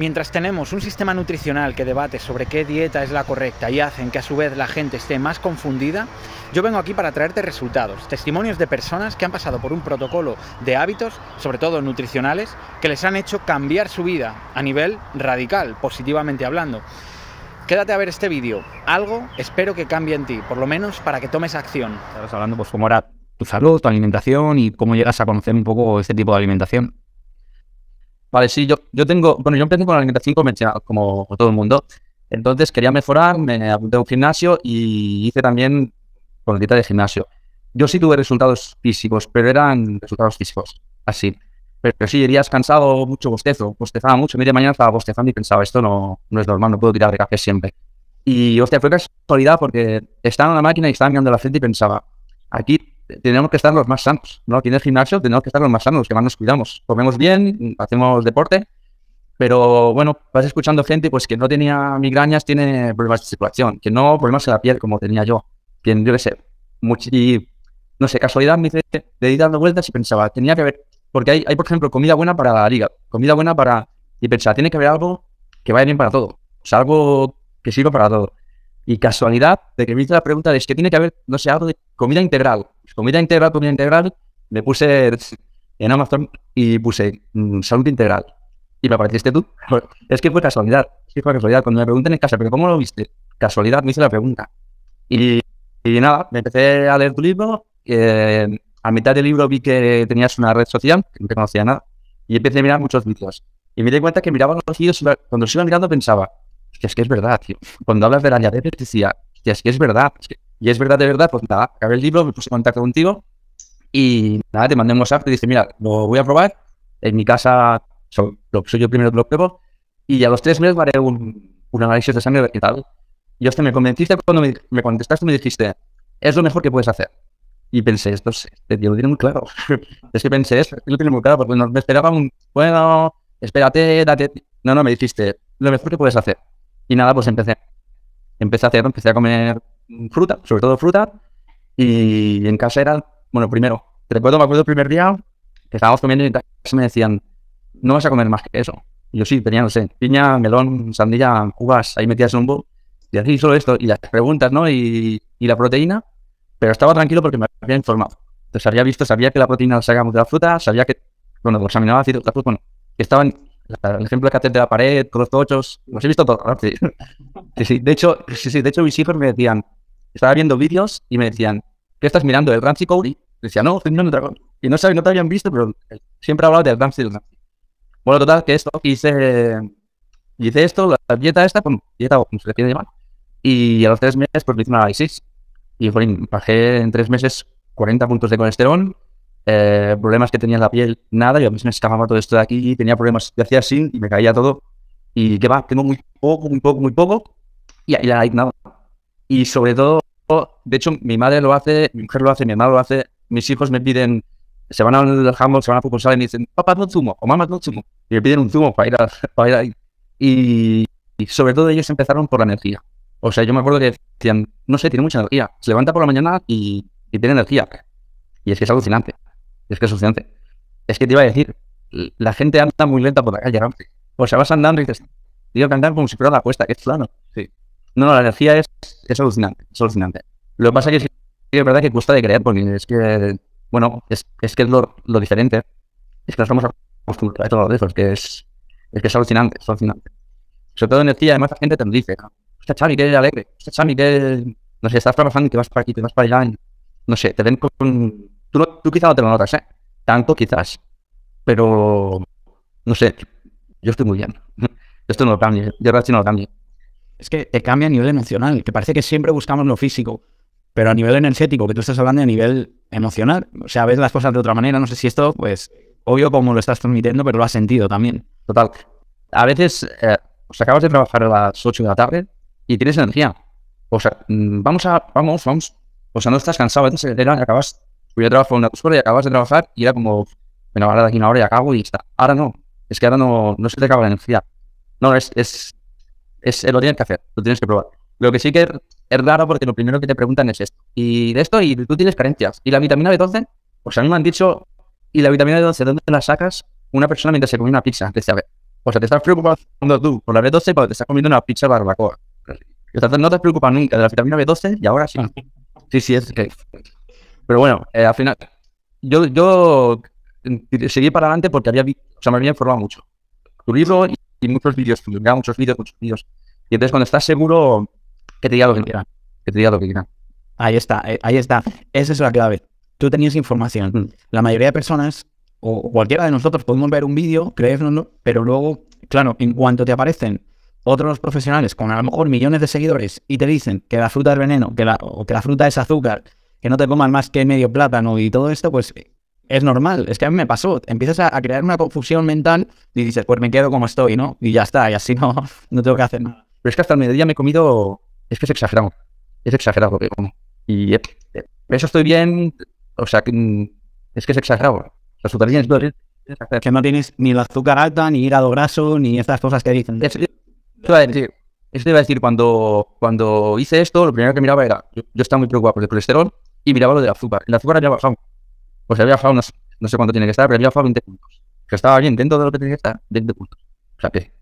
Mientras tenemos un sistema nutricional que debate sobre qué dieta es la correcta y hacen que a su vez la gente esté más confundida, yo vengo aquí para traerte resultados, testimonios de personas que han pasado por un protocolo de hábitos, sobre todo nutricionales, que les han hecho cambiar su vida a nivel radical, positivamente hablando. Quédate a ver este vídeo. Algo espero que cambie en ti, por lo menos para que tomes acción. Estamos hablando pues cómo era tu salud, tu alimentación y cómo llegas a conocer un poco este tipo de alimentación. Vale, sí, yo, yo tengo, bueno, yo empecé con la 95, como todo el mundo. Entonces quería mejorar, me apunté a un gimnasio y hice también con dieta de gimnasio. Yo sí tuve resultados físicos, pero eran resultados físicos, así. Pero, sí, irías cansado, mucho bostezo, bostezaba mucho. media mañana estaba bostezando y pensaba, esto no, no es normal, no puedo tirar de café siempre. Y hostia, fue casualidad porque estaba en la máquina y estaba mirando la frente y pensaba, aquí tenemos que estar los más sanos, ¿no? Aquí en gimnasio tenemos que estar los más sanos, los que más nos cuidamos. Comemos bien, hacemos deporte, pero bueno, vas escuchando gente pues que no tenía migrañas, tiene problemas de circulación, que no problemas en la piel como tenía yo, quien yo qué sé, y no sé, casualidad me hice de dando vueltas y pensaba, tenía que haber, porque hay, hay por ejemplo comida buena para la liga, comida buena para, y pensaba, tiene que haber algo que vaya bien para todo, o sea, algo que sirva para todo. Y casualidad de que me hice la pregunta de es que tiene que haber, no sé, algo de comida integral. Pues comida integral, comida integral, me puse en Amazon y puse mm, salud integral. Y me apareciste tú. es que fue casualidad. Es que fue casualidad. Cuando me preguntan en casa, ¿pero cómo lo viste? Casualidad me hice la pregunta. Y, nada, me empecé a leer tu libro. Eh, a mitad del libro vi que tenías una red social, que no te conocía nada. Y empecé a mirar muchos vídeos. Y me di cuenta que miraba los vídeos cuando los iba mirando pensaba, es que es verdad, tío. Cuando hablas de la diabetes, decía, es que es verdad. y es verdad de verdad, pues nada, acabé el libro, me puse en contacto contigo y nada, te mandé un WhatsApp, te dije, mira, lo voy a probar. En mi casa, soy, soy yo primero que lo pruebo. Y a los tres meses haré un, un análisis de sangre y tal. Y hasta me convenciste cuando me, me contestaste, me dijiste, es lo mejor que puedes hacer. Y pensé, esto es, este lo tiene muy claro. es que pensé, esto lo tiene muy claro, porque no, me esperaba un, bueno, espérate, date. No, no, me dijiste, lo mejor que puedes hacer. Y nada, pues empecé, empecé a hacerlo, empecé a comer fruta, sobre todo fruta, y en casa era, bueno, primero, te recuerdo, me acuerdo el primer día que estábamos comiendo y me decían, no vas a comer más que eso. Y yo sí, tenía, no sé, piña, melón, sandía, uvas, ahí metías en un bowl, y así solo esto, y las preguntas, ¿no? Y, y la proteína, pero estaba tranquilo porque me había informado. Entonces había visto, sabía que la proteína la sacamos de la fruta, sabía que, bueno, examinaba, pues, bueno, que estaban el ejemplo que haces de la pared, con los tochos, los he visto todos. De hecho, sí, De hecho, mis hijos me decían, estaba viendo vídeos y me decían, ¿qué estás mirando? ¿El Ramsey Cody? Decía, no, estoy mirando dragón. Y no, sabía, no te habían visto, pero siempre hablaba del Ramsey. Bueno, total, que esto, hice, hice esto, la dieta esta, con dieta le llamar. Y a los tres meses, pues me hice un análisis. Y, bajé en tres meses 40 puntos de colesterol, eh, problemas que tenía en la piel, nada, yo a mí me escapaba todo esto de aquí, tenía problemas, yo hacía así y me caía todo, y que va, tengo muy poco, muy poco, muy poco, y ahí la nada. Y sobre todo, de hecho, mi madre lo hace, mi mujer lo hace, mi hermano lo hace, mis hijos me piden, se van al handball, se van a propulsar y me dicen, papá, no zumo, o mamá, no zumo, y me piden un zumo para ir, ahí. Y, sobre todo ellos empezaron por la energía. O sea, yo me acuerdo que decían, no sé, tiene mucha energía. Se levanta por la mañana y, y tiene energía. Y es que es alucinante es que es suficiente. Es que te iba a decir, la gente anda muy lenta por la calle, O sea, pues vas andando y dices, digo que andar como si fuera la cuesta, que es plano. Sí. No, no, la energía es, es alucinante, es alucinante. Lo que pasa es que es verdad que cuesta de creer, porque es que, bueno, es, es que es lo, lo, diferente. Es que las estamos acostumbrados a todo eso, es que es, es que es alucinante, es alucinante. Sobre todo energía, además la gente te lo dice, ¿no? sea, Chami, qué alegre, sea, Chami, qué... No sé, estás trabajando y te vas para aquí, te vas para allá, no sé, te ven con, Tú, quizás no te lo notas, ¿eh? Tanto quizás. Pero, no sé, yo estoy muy bien. Esto no lo cambia, yo realmente no lo cambio. Es que te cambia a nivel emocional, que parece que siempre buscamos lo físico, pero a nivel energético, que tú estás hablando a nivel emocional, o sea, ves las cosas de otra manera, no sé si esto, pues, obvio como lo estás transmitiendo, pero lo has sentido también. Total. A veces, eh, o sea, acabas de trabajar a las 8 de la tarde y tienes energía. O sea, mm, vamos a, vamos, vamos. O sea, no estás cansado, entonces acabas yo trabajo en una hora y acabas de trabajar y era como, me la de aquí una hora y acabo y está. Ahora no, es que ahora no, no se te acaba la energía. No, es, es, es, lo tienes que hacer, lo tienes que probar. Lo que sí que es raro porque lo primero que te preguntan es esto. Y de esto, y tú tienes carencias. Y la vitamina B12, pues a mí me han dicho, ¿y la vitamina B12 dónde la sacas? Una persona mientras se come una pizza. Te ver, O sea, te estás preocupando tú por la B12 cuando te estás comiendo una pizza barbacoa. O no te preocupas nunca de la vitamina B12 y ahora sí. Ah. Sí, sí, es que pero bueno, eh, al final, yo, yo seguí para adelante porque había, o me había informado mucho. Tu libro y, muchos vídeos, muchos vídeos, muchos vídeos. Y entonces cuando estás seguro, que te diga lo que te Ahí está, eh, ahí está. Esa es la clave. Tú tenías información. Mm. La mayoría de personas, o cualquiera de nosotros, podemos ver un vídeo, creérnoslo, pero luego, claro, en cuanto te aparecen otros profesionales con a lo mejor millones de seguidores y te dicen que la fruta es veneno, que la, o que la fruta es azúcar, que no te coman más que medio plátano y todo esto, pues es normal. Es que a mí me pasó. Empiezas a, crear una confusión mental y dices, pues me quedo como estoy, ¿no? Y ya está, y así no, no tengo que hacer nada. Pero es que hasta el mediodía me he comido. Es que es exagerado. Es exagerado lo que como. Y eh, eh, eso estoy bien. O sea, mm, es que es exagerado. Las sea, bien Que no tienes ni el azúcar alta, ni hígado graso, ni estas cosas que dicen. eso te iba a decir, cuando, cuando hice esto, lo primero que miraba era, yo estaba muy preocupado por el colesterol, y miraba lo del azúcar. El azúcar había bajado. Pues había bajado, no sé, no sé cuánto tiene que estar, pero había bajado 20 puntos. Que estaba bien, dentro de lo que tenía que estar, 20 puntos. O sea que,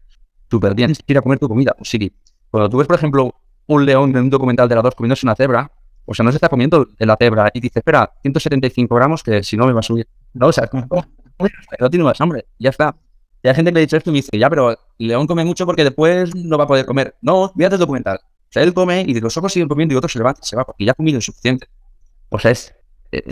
súper bien, ir a comer tu comida. Pues sí, cuando tú ves, por ejemplo, un león en un documental de la dos comiendo una cebra, o sea, no se está comiendo de la cebra y dice, espera, 175 gramos que si no me va a subir. No, o sea, oh, no tiene más hambre, ya está. Y hay gente que le ha dicho esto y me dice, ya, pero León come mucho porque después no va a poder comer. No, mira el documental. O sea, él come y de los ojos siguen comiendo y otro se levanta se va porque ya ha comido insuficiente, pues es eh,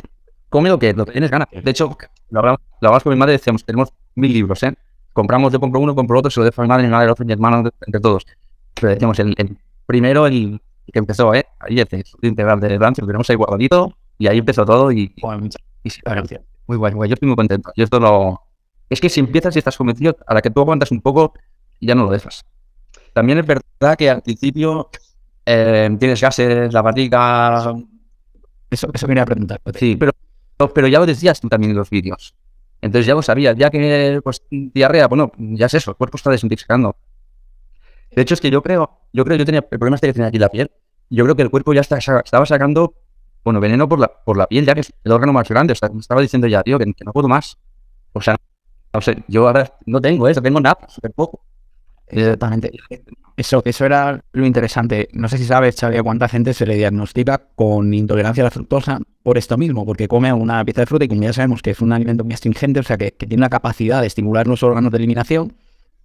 lo que lo tienes ganas. De hecho, lo hablamos, con mi madre, y decíamos, tenemos mil libros, ¿eh? Compramos, yo compro uno, compro otro, se lo dejo a mi madre, mi madre, el mi hermano, entre todos. Pero decíamos, el, primero, el que empezó, ¿eh? Ahí es integral de danza, lo tenemos ahí guardadito, y ahí empezó todo y... Muy y bueno, muy guay, yo estoy muy contento. Yo esto lo... Es que si empiezas y estás convencido, a la que tú aguantas un poco, ya no lo dejas. También es verdad que al principio eh, tienes gases, la barriga, eso, eso quería preguntar. Pues, sí, pero, pero ya lo decías tú también en los vídeos. Entonces ya lo sabías, ya que pues, diarrea, bueno, ya es eso, el cuerpo está desintoxicando. De hecho, es que yo creo, yo creo, yo tenía, el problema es que tenía aquí la piel. Yo creo que el cuerpo ya está, estaba sacando, bueno, veneno por la, por la piel, ya que es el órgano más grande. O sea, me estaba diciendo ya, tío, que, no puedo más. O sea, no, sé yo ahora no tengo eso, tengo nada, súper poco. Exactamente. Eh, eso, eso era lo interesante. No sé si sabes, Xavi, a cuánta gente se le diagnostica con intolerancia a la fructosa por esto mismo, porque come una pieza de fruta y como ya sabemos que es un alimento muy astringente, o sea, que, tiene la capacidad de estimular los órganos de eliminación,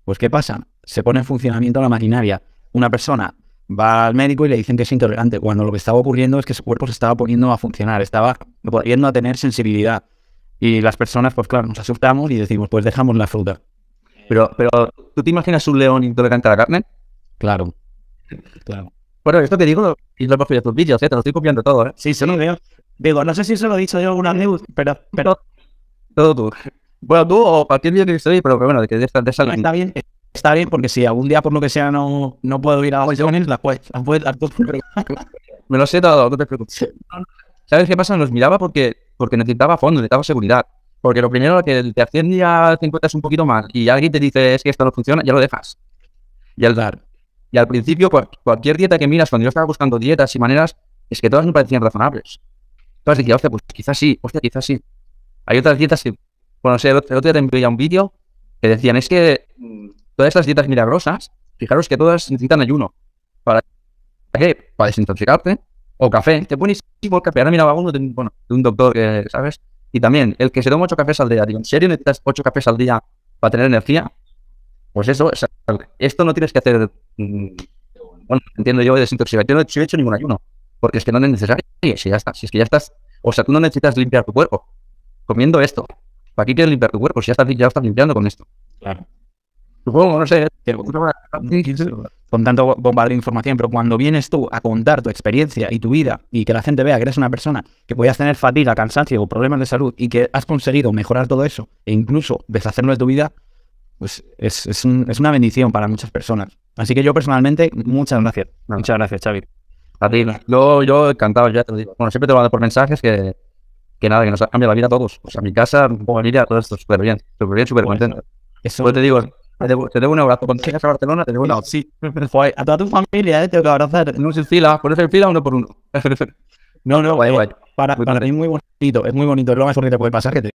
pues ¿qué pasa? Se pone en funcionamiento la maquinaria. Una persona va al médico y le dicen que es intolerante, cuando lo que estaba ocurriendo es que su cuerpo se estaba poniendo a funcionar, estaba volviendo a tener sensibilidad. Y las personas, pues claro, nos asustamos y decimos, pues dejamos la fruta. Pero, pero ¿tú te imaginas un león intolerante a la carne? Claro. claro. Bueno, esto te digo, y lo hemos visto tus vídeos, ¿eh? te lo estoy copiando todo, ¿eh? Sí, se lo veo. Digo, no sé si se lo he dicho yo alguna vez, pero... pero... Todo tú. Bueno, tú o cualquier vídeo que estoy, pero bueno, de que de de esa... Está bien, está bien, porque si algún día por lo que sea no, no puedo ir a las jóvenes, las puedes, puedes, Me lo sé todo, no te preocupes. ¿Sabes qué pasa? Los miraba porque, porque necesitaba fondo, necesitaba seguridad. Porque lo primero que te asciende ya te es un poquito más y alguien te dice es que esto no funciona, ya lo dejas. Y al dar. Y al principio, cualquier dieta que miras, cuando yo estaba buscando dietas y maneras, es que todas me parecían razonables. Todas decía, hostia, pues quizás sí, hostia, quizás sí. Hay otras dietas que, bueno, el otro día te ya un vídeo que decían, es que mm, todas estas dietas milagrosas, fijaros que todas necesitan ayuno. ¿Para qué? Para desintoxicarte. O café. Te pones café. Ahora miraba uno de, un doctor que, ¿sabes? Y también, el que se toma ocho cafés al día, digo, ¿en serio necesitas ocho cafés al día para tener energía? Pues eso, o esto no tienes que hacer, mm, bueno, entiendo yo, desintoxicación. Yo no he hecho ningún ayuno, porque es que no es necesario. Si ya está, si es que ya estás, o sea, tú no necesitas limpiar tu cuerpo comiendo esto. ¿Para qué quieres limpiar tu cuerpo? Si ya estás, ya estás limpiando con esto. Claro. Supongo, no sé. Con tanto bombardeo de información, pero cuando vienes tú a contar tu experiencia y tu vida y que la gente vea que eres una persona que podías tener fatiga, cansancio o problemas de salud y que has conseguido mejorar todo eso e incluso deshacerlo de tu vida, pues es, es, un, es, una bendición para muchas personas. Así que yo personalmente, muchas gracias. Muchas gracias, Xavi. A ti, yo, yo encantado, ya te digo. Bueno, siempre te mando por mensajes que, que nada, que nos ha cambiado la vida a todos. O sea, mi casa, mi familia, todo esto, súper bien, súper bien, súper contento. Eso... Pues te digo, te debo, un abrazo. Cuando llegas a Barcelona, te debo un abrazo. Sí, pues, a toda tu familia, eh, tengo que abrazar. No sin fila, por en fila uno por uno. no, no, guay, eh, guay. Para, para mí es muy bonito, es muy bonito, es lo más bonito que puede pasar